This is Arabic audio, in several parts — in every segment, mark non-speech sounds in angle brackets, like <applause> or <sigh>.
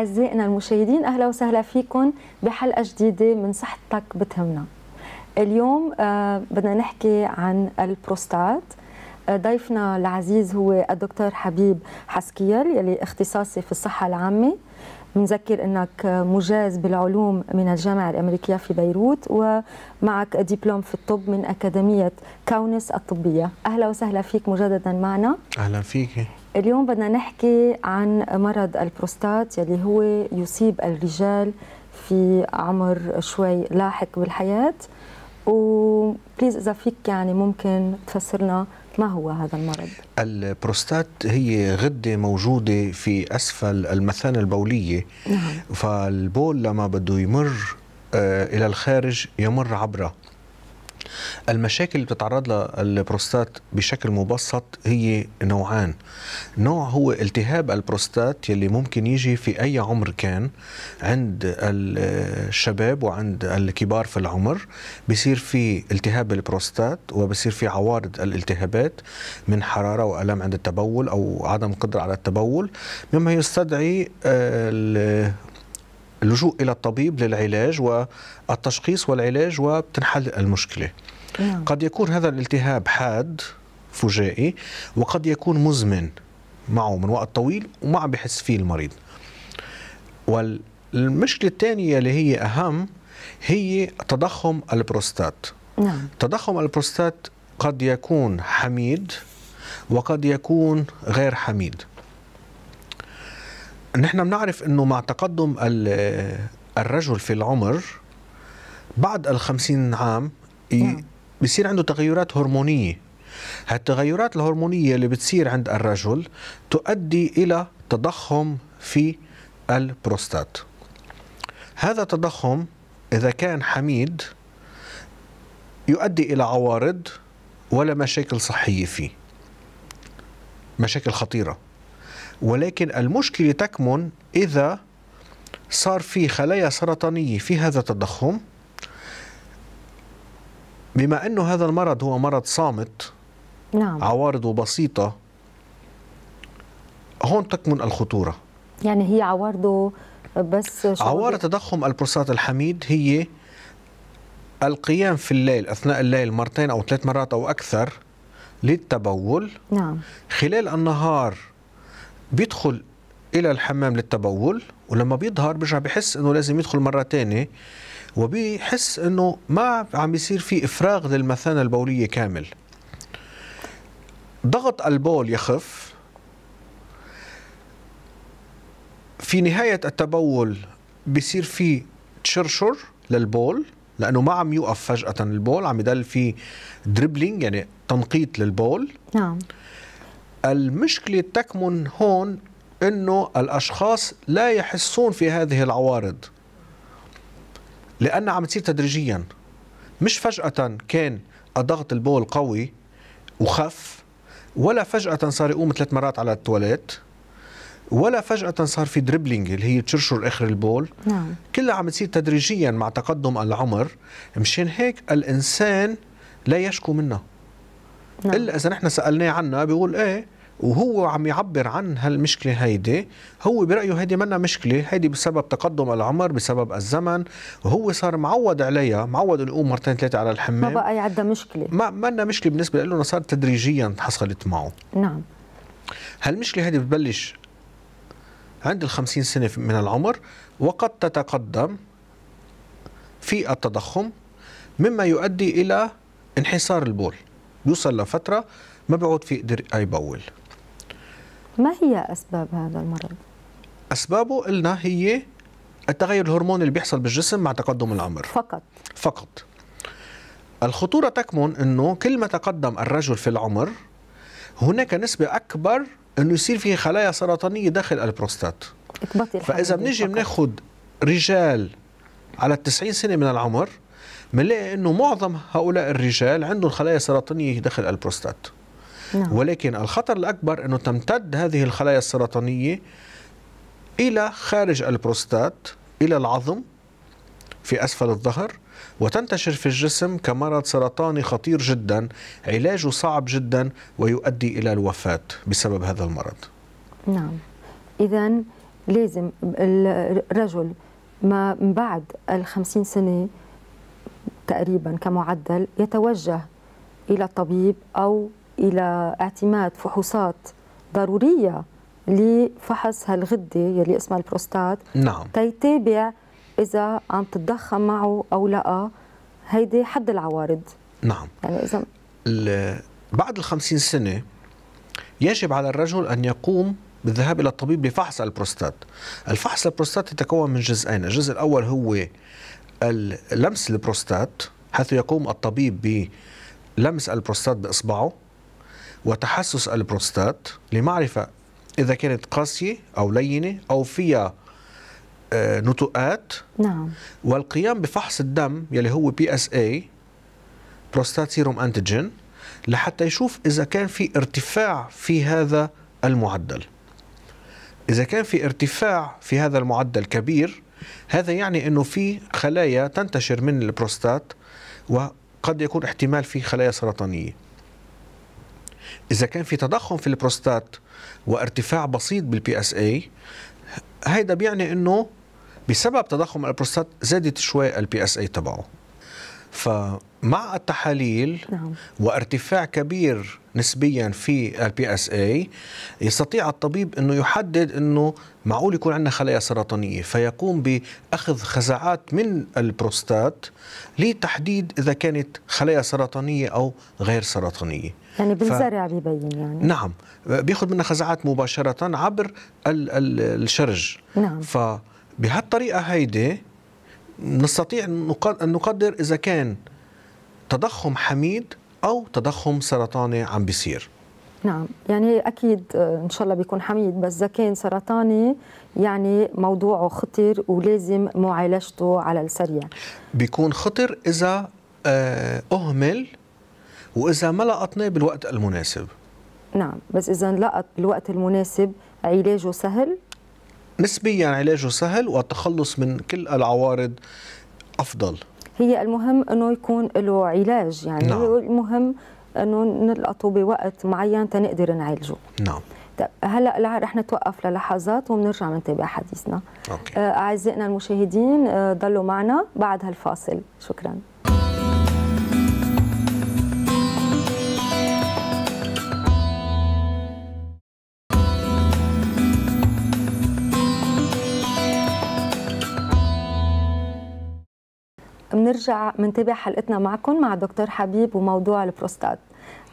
أعزائنا المشاهدين أهلا وسهلا فيكم بحلقة جديدة من صحتك بتهمنا اليوم آه، بدنا نحكي عن البروستات آه، ضيفنا العزيز هو الدكتور حبيب حسكيل يلي اختصاصي في الصحة العامة بنذكر انك مجاز بالعلوم من الجامعه الامريكيه في بيروت ومعك دبلوم في الطب من اكاديميه كونس الطبيه اهلا وسهلا فيك مجددا معنا اهلا فيك اليوم بدنا نحكي عن مرض البروستات يلي هو يصيب الرجال في عمر شوي لاحق بالحياة وبليز إذا فيك يعني ممكن تفسرنا ما هو هذا المرض؟ البروستات هي غدة موجودة في أسفل المثانة البولية نعم. فالبول لما بده يمر آه، إلى الخارج يمر عبرها المشاكل اللي بتتعرض لها البروستات بشكل مبسط هي نوعان نوع هو التهاب البروستات يلي ممكن يجي في أي عمر كان عند الشباب وعند الكبار في العمر بصير في التهاب البروستات وبصير في عوارض الالتهابات من حرارة والام عند التبول أو عدم قدرة على التبول مما يستدعي آه، اللجوء إلى الطبيب للعلاج والتشخيص والعلاج وبتنحل المشكلة نعم. قد يكون هذا الالتهاب حاد فجائي وقد يكون مزمن معه من وقت طويل وما عم بحس فيه المريض والمشكلة الثانية اللي هي أهم هي تضخم البروستات نعم. تضخم البروستات قد يكون حميد وقد يكون غير حميد نحن بنعرف انه مع تقدم الرجل في العمر بعد الخمسين عام نعم. بصير عنده تغيرات هرمونية هالتغيرات الهرمونية اللي بتصير عند الرجل تؤدي إلى تضخم في البروستات هذا التضخم إذا كان حميد يؤدي إلى عوارض ولا مشاكل صحية فيه مشاكل خطيرة ولكن المشكلة تكمن إذا صار في خلايا سرطانية في هذا التضخم بما أنه هذا المرض هو مرض صامت نعم. عوارضه بسيطة هون تكمن الخطورة يعني هي عوارضه بس عوارض تضخم البروستات الحميد هي القيام في الليل أثناء الليل مرتين أو ثلاث مرات أو أكثر للتبول نعم. خلال النهار بيدخل الى الحمام للتبول ولما بيظهر بيرجع بحس انه لازم يدخل مره تانية وبيحس انه ما عم بيصير في افراغ للمثانه البوليه كامل ضغط البول يخف في نهاية التبول بصير في تشرشر للبول لأنه ما عم يوقف فجأة البول عم يضل في دربلينج يعني تنقيط للبول نعم المشكلة تكمن هون أنه الأشخاص لا يحسون في هذه العوارض لأنها عم تصير تدريجيا مش فجأة كان ضغط البول قوي وخف ولا فجأة صار يقوم ثلاث مرات على التواليت ولا فجأة صار في دريبلينج اللي هي تشرشر اخر البول نعم. كلها عم تصير تدريجيا مع تقدم العمر مشان هيك الانسان لا يشكو منها نعم. الا اذا نحن سالناه عنها بيقول ايه وهو عم يعبر عن هالمشكله هيدي هو برايه هيدي منا مشكله هيدي بسبب تقدم العمر بسبب الزمن وهو صار معود عليها معود يقوم مرتين ثلاثه على الحمام ما بقى يعدى مشكله ما منا مشكله بالنسبه له صارت تدريجيا حصلت معه نعم هالمشكله هيدي بتبلش عند 50 سنه من العمر وقد تتقدم في التضخم مما يؤدي الى انحسار البول بيوصل لفتره ما بيعود في يقدر يبول ما هي اسباب هذا المرض اسبابه قلنا هي التغير الهرموني اللي بيحصل بالجسم مع تقدم العمر فقط فقط الخطورة تكمن أنه كل ما تقدم الرجل في العمر هناك نسبة أكبر أنه يصير فيه خلايا سرطانية داخل البروستات فإذا بنيجي بناخذ رجال على 90 سنة من العمر بنلاقي انه معظم هؤلاء الرجال عندهم خلايا سرطانيه داخل البروستات نعم. ولكن الخطر الاكبر انه تمتد هذه الخلايا السرطانيه الى خارج البروستات الى العظم في اسفل الظهر وتنتشر في الجسم كمرض سرطاني خطير جدا علاجه صعب جدا ويؤدي الى الوفاه بسبب هذا المرض نعم اذا لازم الرجل ما بعد ال 50 سنه تقريبا كمعدل يتوجه إلى الطبيب أو إلى اعتماد فحوصات ضرورية لفحص هالغدة يلي اسمها البروستات نعم تيتابع إذا عم تتضخم معه أو لا هيدي حد العوارض نعم يعني إذا بعد 50 سنة يجب على الرجل أن يقوم بالذهاب إلى الطبيب لفحص البروستات الفحص البروستات يتكون من جزئين الجزء الأول هو لمس البروستات حيث يقوم الطبيب بلمس البروستات بإصبعه وتحسس البروستات لمعرفة إذا كانت قاسية أو لينة أو فيها آه، نتوءات نعم والقيام بفحص الدم يلي هو بي اس اي بروستات سيروم انتيجين لحتى يشوف اذا كان في ارتفاع في هذا المعدل اذا كان في ارتفاع في هذا المعدل كبير هذا يعني أنه في خلايا تنتشر من البروستات وقد يكون احتمال في خلايا سرطانية إذا كان في تضخم في البروستات وارتفاع بسيط بالبي اس اي هيدا بيعني أنه بسبب تضخم البروستات زادت شوي البي اس اي تبعه فمع التحاليل نعم. وارتفاع كبير نسبيا في البي اس اي يستطيع الطبيب انه يحدد انه معقول يكون عندنا خلايا سرطانيه فيقوم باخذ خزعات من البروستات لتحديد اذا كانت خلايا سرطانيه او غير سرطانيه يعني بالزرع ف... بيبين يعني نعم بياخذ منها خزعات مباشره عبر ال ال الشرج نعم فبهالطريقه هيدي نستطيع ان نقدر اذا كان تضخم حميد او تضخم سرطاني عم بيصير نعم يعني اكيد آه، ان شاء الله بيكون حميد بس اذا كان سرطاني يعني موضوعه خطر ولازم معالجته على السريع بيكون خطر اذا آه، اهمل واذا ما لقطناه بالوقت المناسب نعم بس اذا لقط بالوقت المناسب علاجه سهل نسبيا علاجه سهل والتخلص من كل العوارض افضل هي المهم انه يكون له علاج يعني نعم. المهم انه نلقطه بوقت معين تنقدر نعالجه نعم طيب هلا رح نتوقف للحظات وبنرجع بنتابع حديثنا أوكي. آه، اعزائنا المشاهدين آه، ضلوا معنا بعد هالفاصل شكرا ونرجع منتابع حلقتنا معكم مع دكتور حبيب وموضوع البروستات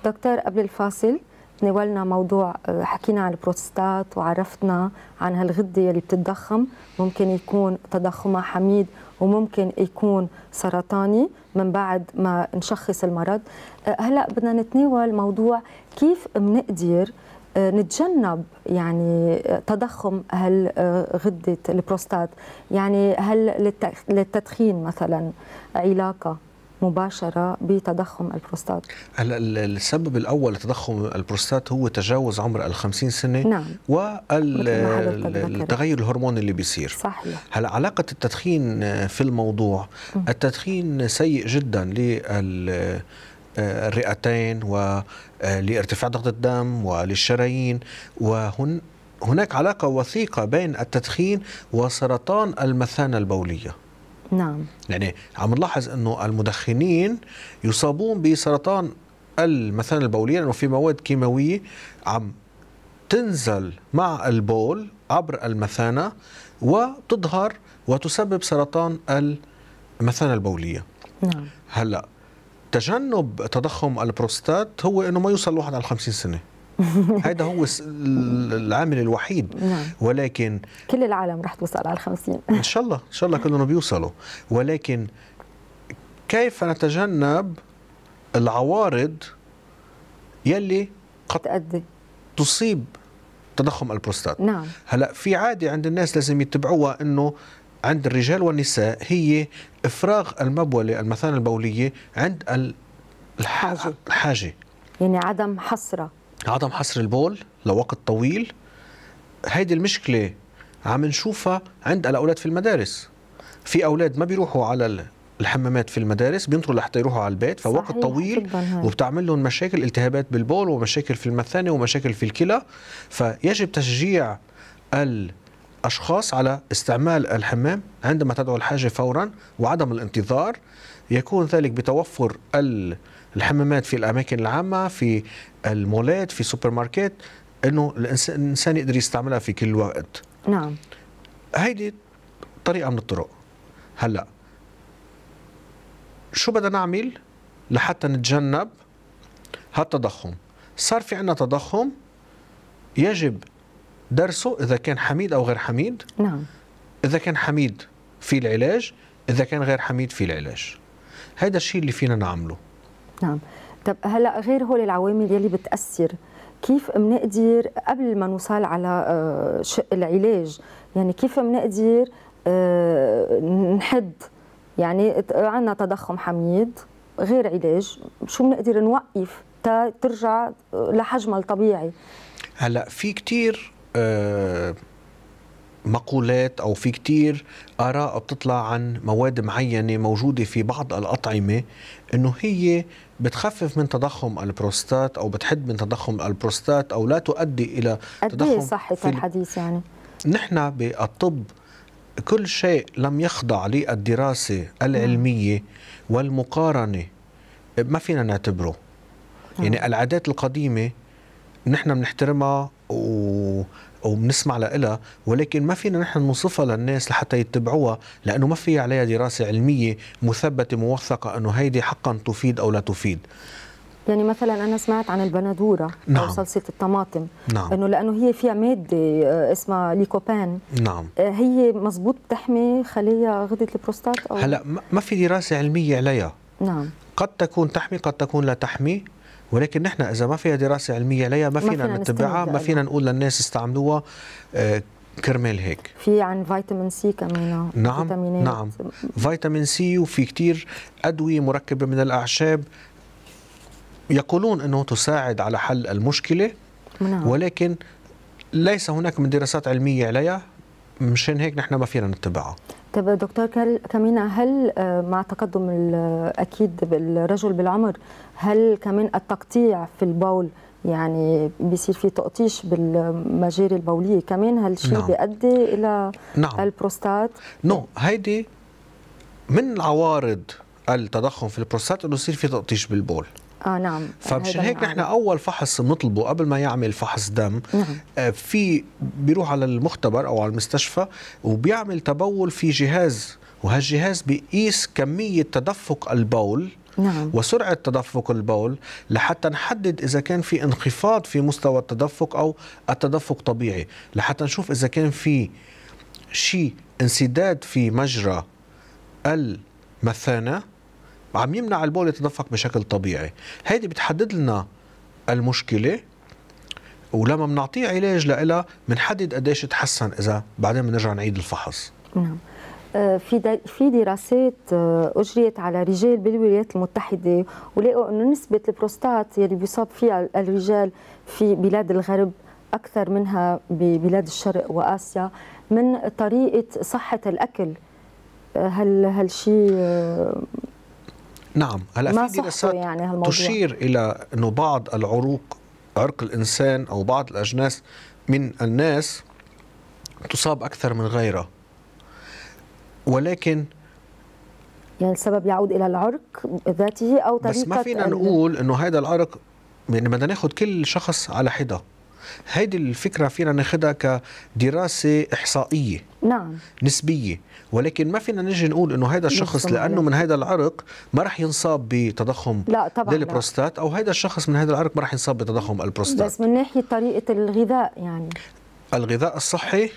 دكتور قبل الفاصل تناولنا موضوع آه، حكينا عن البروستات وعرفتنا عن هالغده اللي بتتضخم ممكن يكون تضخمها حميد وممكن يكون سرطاني من بعد ما نشخص المرض آه، هلا بدنا نتناول موضوع كيف بنقدر آه، نتجنب يعني آه، تضخم هالغدة آه، البروستات يعني هل للتدخين مثلا علاقة مباشرة بتضخم البروستات هلا السبب الأول لتضخم البروستات هو تجاوز عمر ال 50 سنة نعم والتغير الهرموني اللي بيصير صحيح هلا علاقة التدخين في الموضوع التدخين سيء جدا لل الرئتين ولارتفاع آه، ضغط الدم وللشرايين وهن هناك علاقة وثيقة بين التدخين وسرطان المثانة البولية نعم يعني عم نلاحظ أنه المدخنين يصابون بسرطان المثانة البولية لأنه في مواد كيماوية عم تنزل مع البول عبر المثانة وتظهر وتسبب سرطان المثانة البولية نعم هلأ تجنب تضخم البروستات هو انه ما يوصل الواحد على 50 سنه <laughs> هذا هو العامل الوحيد نعم. ولكن كل العالم رح توصل على 50 ان شاء الله ان شاء الله كلهم بيوصلوا ولكن كيف نتجنب العوارض يلي قد تأدي تصيب تضخم البروستات نعم هلا في عاده عند الناس لازم يتبعوها انه عند الرجال والنساء هي إفراغ المبولة المثانة البولية عند الحاجة, الحاجة. يعني عدم حصرة عدم حصر البول لوقت طويل هيدي المشكلة عم نشوفها عند الأولاد في المدارس في أولاد ما بيروحوا على الحمامات في المدارس بينطروا لحتى يروحوا على البيت فوقت طويل وبتعمل لهم مشاكل التهابات بالبول ومشاكل في المثانه ومشاكل في الكلى فيجب تشجيع ال الأشخاص على استعمال الحمام عندما تدعو الحاجة فورا وعدم الانتظار يكون ذلك بتوفر الحمامات في الأماكن العامة في المولات في سوبر ماركت أنه الإنسان يقدر يستعملها في كل وقت نعم هيدي طريقة من الطرق هلأ شو بدنا نعمل لحتى نتجنب هالتضخم صار في عنا تضخم يجب درسه اذا كان حميد او غير حميد نعم اذا كان حميد في العلاج اذا كان غير حميد في العلاج هذا الشيء اللي فينا نعمله نعم طب هلا غير هول العوامل يلي بتاثر كيف بنقدر قبل ما نوصل على آه، شق العلاج يعني كيف بنقدر آه، نحد يعني عندنا تضخم حميد غير علاج شو بنقدر نوقف ترجع آه، لحجمها الطبيعي هلا في كثير آه، مقولات او في كتير اراء بتطلع عن مواد معينه موجوده في بعض الاطعمه انه هي بتخفف من تضخم البروستات او بتحد من تضخم البروستات او لا تؤدي الى إيه تضخم صحة في الحديث يعني نحن بالطب كل شيء لم يخضع للدراسه العلميه والمقارنه ما فينا نعتبره يعني العادات القديمه نحن بنحترمها و او بنسمع لها ولكن ما فينا نحن نوصفها للناس لحتى يتبعوها لانه ما في عليها دراسه علميه مثبته موثقه انه هيدي حقا تفيد او لا تفيد يعني مثلا انا سمعت عن البندوره نعم. او صلصه الطماطم نعم. انه لانه هي فيها ماده آه، اسمها ليكوبان نعم آه، هي مزبوط بتحمي خلايا غده البروستات او هلا ما في دراسه علميه عليها نعم قد تكون تحمي قد تكون لا تحمي ولكن نحن اذا ما فيها دراسه علميه ليها ما فينا نتبعها ما فينا نقول للناس استعملوها آه، كرمال هيك في عن فيتامين سي كمان آه، نعم فيتامينات. نعم فيتامين سي وفي كتير ادويه مركبه من الاعشاب يقولون انه تساعد على حل المشكله نعم. ولكن ليس هناك من دراسات علميه عليها مشان هيك نحن ما فينا نتبعها طب دكتور كمين هل آه، مع تقدم اكيد الرجل بالعمر هل كمان التقطيع في البول يعني بيصير في تقطيش بالمجاري البوليه كمان هالشيء نعم. بيؤدي الى نعم. البروستات نو نعم. هيدي من عوارض التضخم في البروستات انه يصير في تقطيش بالبول اه نعم فمشان هيك نحن اول فحص بنطلبه قبل ما يعمل فحص دم نعم. آه في بيروح على المختبر او على المستشفى وبيعمل تبول في جهاز وهالجهاز بيقيس كميه تدفق البول نعم. وسرعة تدفق البول لحتى نحدد إذا كان في انخفاض في مستوى التدفق أو التدفق طبيعي لحتى نشوف إذا كان في شيء انسداد في مجرى المثانة وعم يمنع البول يتدفق بشكل طبيعي هيدي بتحدد لنا المشكله ولما بنعطيه علاج لها بنحدد قديش تحسن اذا بعدين بنرجع نعيد الفحص نعم آه، في في دراسات آه، اجريت على رجال بالولايات المتحده ولقوا انه نسبه البروستات يلي بيصاب فيها الرجال في بلاد الغرب اكثر منها ببلاد الشرق واسيا من طريقه صحه الاكل آه، هل هالشيء نعم هلا في دراسات يعني هالموضوع. تشير الى انه بعض العروق عرق الانسان او بعض الاجناس من الناس تصاب اكثر من غيرها ولكن يعني السبب يعود الى العرق ذاته او طريقه بس ما فينا نقول انه هذا العرق يعني بدنا ناخذ كل شخص على حده هيدي الفكرة فينا ناخدها كدراسة إحصائية نعم نسبية ولكن ما فينا نجي نقول انه هذا الشخص لانه نعم. من هذا العرق ما راح ينصاب بتضخم لا طبعا للبروستات او هذا الشخص من هذا العرق ما راح ينصاب بتضخم البروستات بس من ناحيه طريقه الغذاء يعني الغذاء الصحي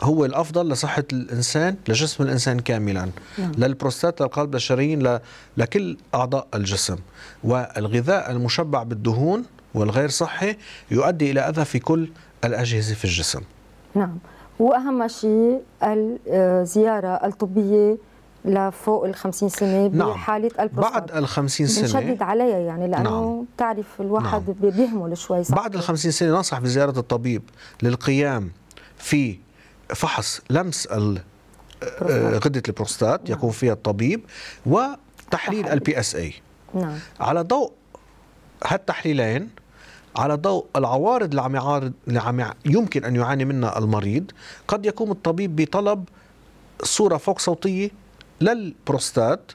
هو الافضل لصحه الانسان لجسم الانسان كاملا نعم. للبروستات للقلب للشرايين لكل اعضاء الجسم والغذاء المشبع بالدهون والغير صحي يؤدي إلى أذى في كل الأجهزة في الجسم نعم وأهم شيء الزيارة الطبية لفوق ال 50 سنه نعم. بحاله البروستات بعد ال 50 سنه بنشدد عليها يعني لانه نعم. بتعرف الواحد نعم. بيهمل شوي صح بعد ال 50 سنه ننصح بزياره الطبيب للقيام في فحص لمس غده البروستات نعم. يكون فيها الطبيب وتحليل البي اس اي نعم على ضوء هالتحليلين على ضوء العوارض اللي عم يعارض اللي عم يمكن ان يعاني منها المريض قد يقوم الطبيب بطلب صوره فوق صوتيه للبروستات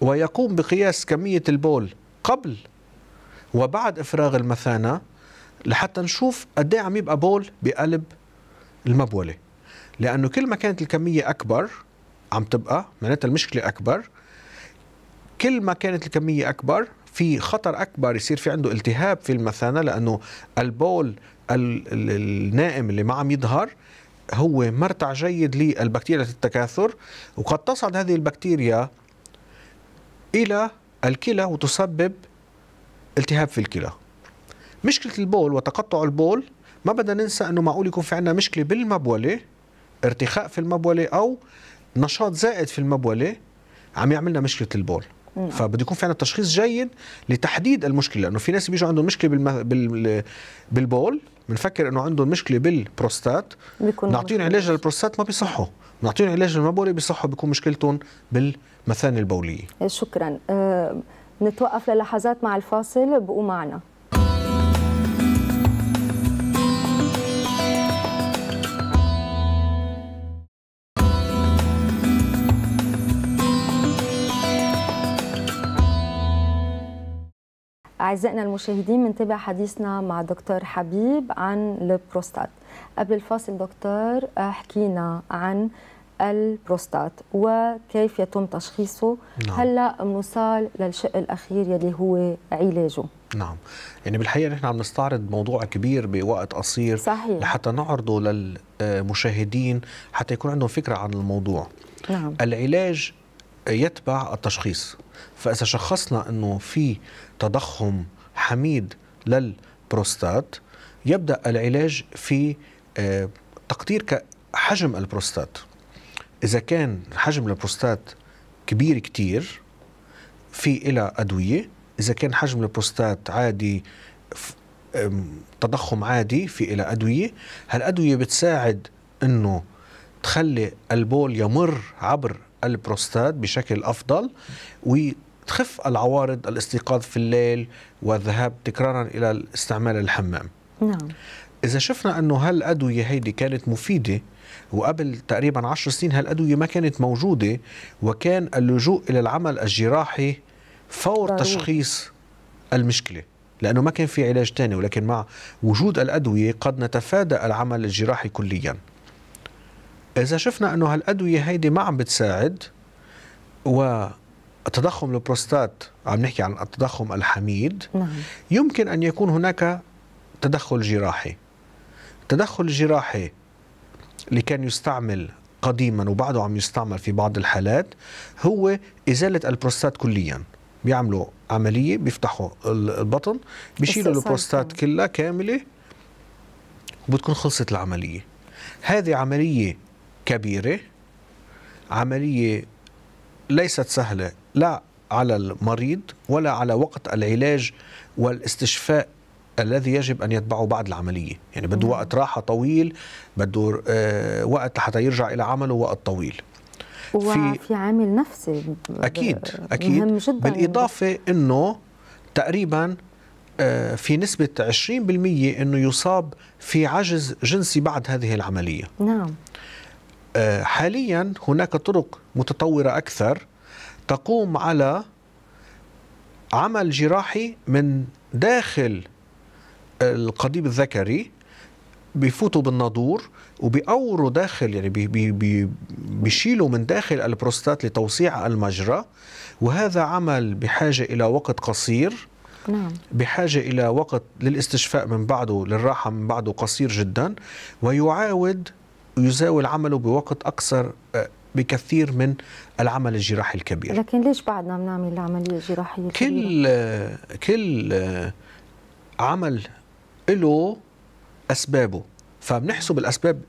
ويقوم بقياس كميه البول قبل وبعد افراغ المثانه لحتى نشوف قد إيه عم يبقى بول بقلب المبوله لانه كل ما كانت الكميه اكبر عم تبقى معناتها المشكله اكبر كل ما كانت الكميه اكبر في خطر اكبر يصير في عنده التهاب في المثانه لانه البول النائم اللي ما عم يظهر هو مرتع جيد للبكتيريا التكاثر وقد تصعد هذه البكتيريا الى الكلى وتسبب التهاب في الكلى مشكله البول وتقطع البول ما بدنا ننسى انه معقول يكون في عندنا مشكله بالمبوله ارتخاء في المبوله او نشاط زائد في المبوله عم يعملنا مشكله البول فبده يكون في عندنا تشخيص جيد لتحديد المشكله لانه في ناس بيجوا عندهم مشكله بالم... بال... بالبول بنفكر انه عندهم مشكله بالبروستات نعطيهم علاج للبروستات ما بيصحوا نعطيهم علاج للمبولي بيصحوا بيكون مشكلتهم بالمثانه البوليه شكرا أه... نتوقف للحظات مع الفاصل بقوا معنا أعزائنا المشاهدين منتابع حديثنا مع دكتور حبيب عن البروستات قبل الفاصل دكتور حكينا عن البروستات وكيف يتم تشخيصه نعم. هلا بنوصل للشق الاخير يلي هو علاجه نعم يعني بالحقيقه نحن عم نستعرض موضوع كبير بوقت قصير صحيح. لحتى نعرضه للمشاهدين حتى يكون عندهم فكره عن الموضوع نعم. العلاج يتبع التشخيص فإذا شخصنا أنه في تضخم حميد للبروستات يبدأ العلاج في آه، تقدير حجم البروستات إذا كان حجم البروستات كبير كتير في إلى أدوية إذا كان حجم البروستات عادي تضخم عادي في إلى أدوية هالأدوية بتساعد أنه تخلي البول يمر عبر البروستات بشكل أفضل وتخف العوارض الاستيقاظ في الليل والذهاب تكرارا إلى استعمال الحمام نعم إذا شفنا أنه هالأدوية هيدي كانت مفيدة وقبل تقريبا عشر سنين هالأدوية ما كانت موجودة وكان اللجوء إلى العمل الجراحي فور ضروري. تشخيص المشكلة لأنه ما كان في علاج ثاني ولكن مع وجود الأدوية قد نتفادى العمل الجراحي كلياً إذا شفنا أنه هالأدوية هيدي ما عم بتساعد وتضخم البروستات عم نحكي عن التضخم الحميد نعم. يمكن أن يكون هناك تدخل جراحي التدخل الجراحي اللي كان يستعمل قديما وبعده عم يستعمل في بعض الحالات هو إزالة البروستات كليا بيعملوا عملية بيفتحوا البطن بيشيلوا البروستات كلها كاملة وبتكون خلصت العملية هذه عملية كبيرة عملية ليست سهلة لا على المريض ولا على وقت العلاج والاستشفاء الذي يجب ان يتبعه بعد العمليه، يعني بده وقت راحه طويل، بده آه، وقت حتى يرجع الى عمله وقت طويل. وفي في عامل نفسي اكيد اكيد مهم جدا بالاضافه انه تقريبا آه، في نسبه 20% انه يصاب في عجز جنسي بعد هذه العمليه. نعم. آه، حاليا هناك طرق متطورة أكثر تقوم على عمل جراحي من داخل القضيب الذكري بيفوتوا بالنادور وبيقوروا داخل يعني بي بي بي بيشيلوا من داخل البروستات لتوسيع المجرى وهذا عمل بحاجة إلى وقت قصير نعم. بحاجة إلى وقت للاستشفاء من بعده للراحة من بعده قصير جدا ويعاود يزاول عمله بوقت أكثر آه، بكثير من العمل الجراحي الكبير لكن ليش بعدنا بنعمل العملية الجراحية الكبيرة؟ كل آه، كل آه، عمل له أسبابه فبنحسب الأسباب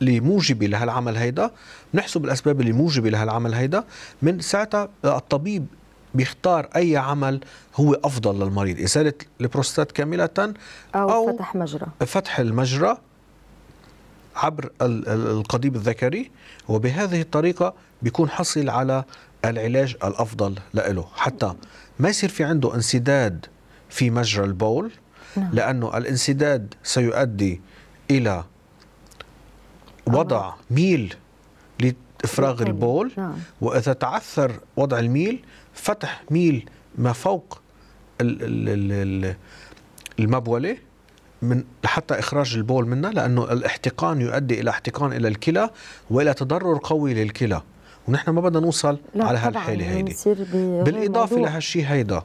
اللي موجبة لهالعمل هيدا بنحسب الأسباب اللي موجبة لهالعمل هيدا من ساعتها الطبيب بيختار أي عمل هو أفضل للمريض إزالة البروستات كاملة أو, أو فتح مجرى فتح المجرى عبر القضيب الذكري وبهذه الطريقة بيكون حصل على العلاج الأفضل له حتى ما يصير في عنده انسداد في مجرى البول نعم. لأنه الانسداد سيؤدي إلى وضع ميل لإفراغ البول نعم. وإذا تعثر وضع الميل فتح ميل ما فوق المبولة من حتى إخراج البول منها لأنه الاحتقان يؤدي إلى احتقان إلى الكلى وإلى تضرر قوي للكلى ونحن ما بدنا نوصل على هالحالة هيدي يعني بالإضافة لهالشيء هيدا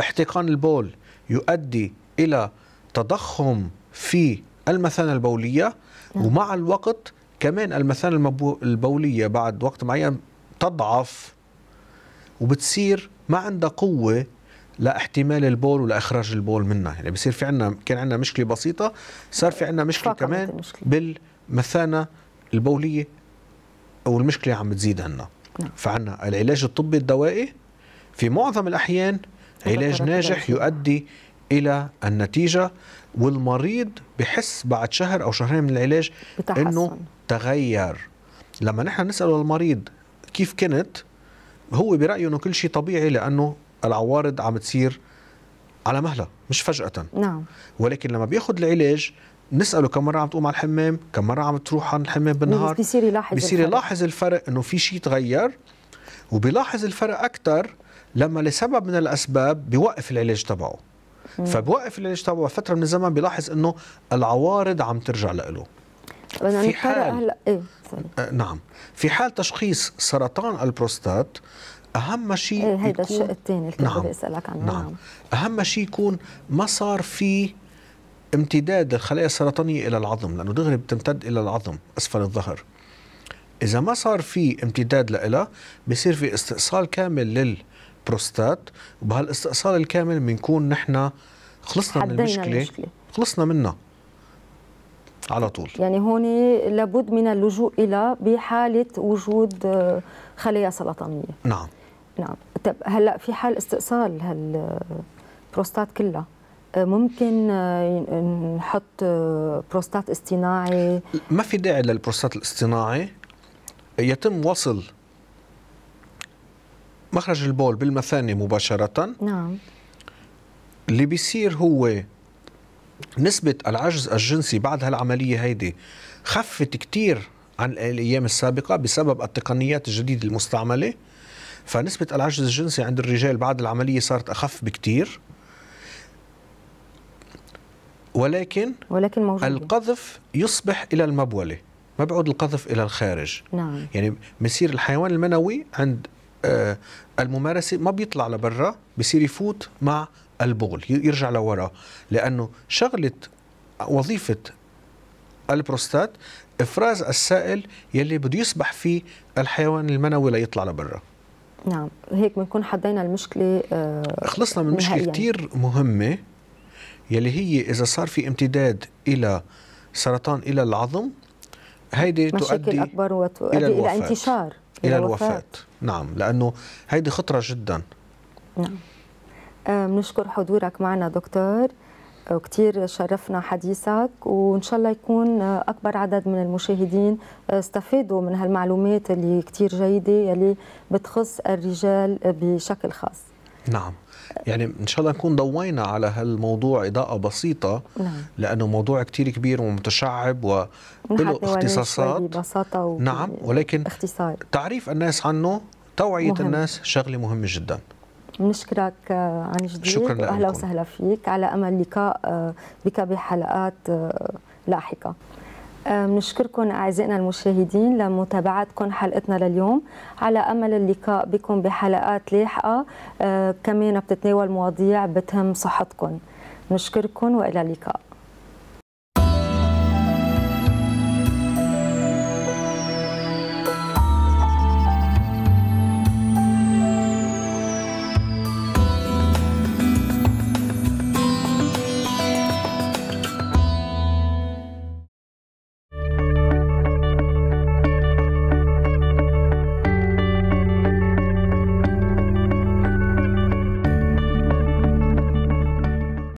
احتقان البول يؤدي إلى تضخم في المثانة البولية نعم. ومع الوقت كمان المثانة البولية بعد وقت معين تضعف وبتصير ما عندها قوة لاحتمال البول ولاخراج البول منها يعني بصير في عندنا كان عندنا مشكله بسيطه صار في عندنا مشكله كمان المشكلة. بالمثانه البوليه والمشكله عم بتزيد عنا نعم. فعنا العلاج الطبي الدوائي في معظم الاحيان علاج ناجح يؤدي الى النتيجه والمريض بحس بعد شهر او شهرين من العلاج بتحسن. انه تغير لما نحن نسال المريض كيف كنت هو برايه انه كل شيء طبيعي لانه العوارض عم تصير على مهلة مش فجأة نعم ولكن لما بياخد العلاج نساله كم مره عم تقوم على الحمام كم مره عم تروح على الحمام بالنهار بيصير يلاحظ بيصير يلاحظ الفرق, الفرق انه في شيء تغير وبيلاحظ الفرق اكثر لما لسبب من الاسباب بيوقف العلاج تبعه فبوقف العلاج تبعه فتره من الزمن بيلاحظ انه العوارض عم ترجع له في حال هلا ايه أه نعم في حال تشخيص سرطان البروستات اهم شيء إيه هيدا الشق الثاني اللي نعم. بدي اسالك عنه نعم. نعم اهم شيء يكون ما صار في امتداد الخلايا السرطانيه الى العظم لانه دغري بتمتد الى العظم اسفل الظهر اذا ما صار في امتداد لها بصير في استئصال كامل للبروستات وبهالاستئصال الكامل بنكون نحن خلصنا من المشكله, المشكلة. خلصنا منها على طول يعني هون لابد من اللجوء إلى بحالة وجود آه، خلايا سرطانية نعم نعم طب هلا في حال استئصال هالبروستات آه، كلها آه، ممكن نحط بروستات اصطناعي ما في داعي للبروستات الاصطناعي يتم وصل مخرج البول بالمثانه مباشره نعم اللي بيصير هو نسبة العجز الجنسي بعد هالعملية هيدي خفت كتير عن الأيام السابقة بسبب التقنيات الجديدة المستعملة فنسبة العجز الجنسي عند الرجال بعد العملية صارت أخف بكتير ولكن ولكن موجودة. القذف يصبح إلى المبولة ما بعود القذف إلى الخارج نعم. يعني بصير الحيوان المنوي عند آه، الممارسة ما بيطلع لبرا بصير يفوت مع البغل يرجع لورا لأنه شغلة وظيفة البروستات إفراز السائل يلي بده يسبح فيه الحيوان المنوي ليطلع لبرا نعم هيك بنكون حدينا المشكلة آه، خلصنا من مشكلة كثير مهمة يلي هي إذا صار في امتداد إلى سرطان إلى العظم هيدي تؤدي أكبر وتؤدي إلى, إلى انتشار إلى, إلى الوفاة. الوفاة نعم لأنه هيدي خطرة جدا نعم آه، بنشكر حضورك معنا دكتور وكثير آه، شرفنا حديثك وإن شاء الله يكون آه، أكبر عدد من المشاهدين استفادوا من هالمعلومات اللي كثير جيدة يلي بتخص الرجال بشكل خاص نعم يعني ان شاء الله نكون ضوينا على هالموضوع اضاءه بسيطه نعم. لانه موضوع كثير كبير ومتشعب و اختصاصات ببساطه و... نعم ولكن اختصار تعريف الناس عنه توعيه مهم. الناس شغله مهمه جدا نشكرك آه، عن جديد شكرا اهلا وسهلا فيك على امل لقاء آه، بك بحلقات آه، لاحقه بنشكركم اعزائنا المشاهدين لمتابعتكم حلقتنا لليوم على امل اللقاء بكم بحلقات لاحقه كمان بتتناول مواضيع بتهم صحتكم نشكركم والى اللقاء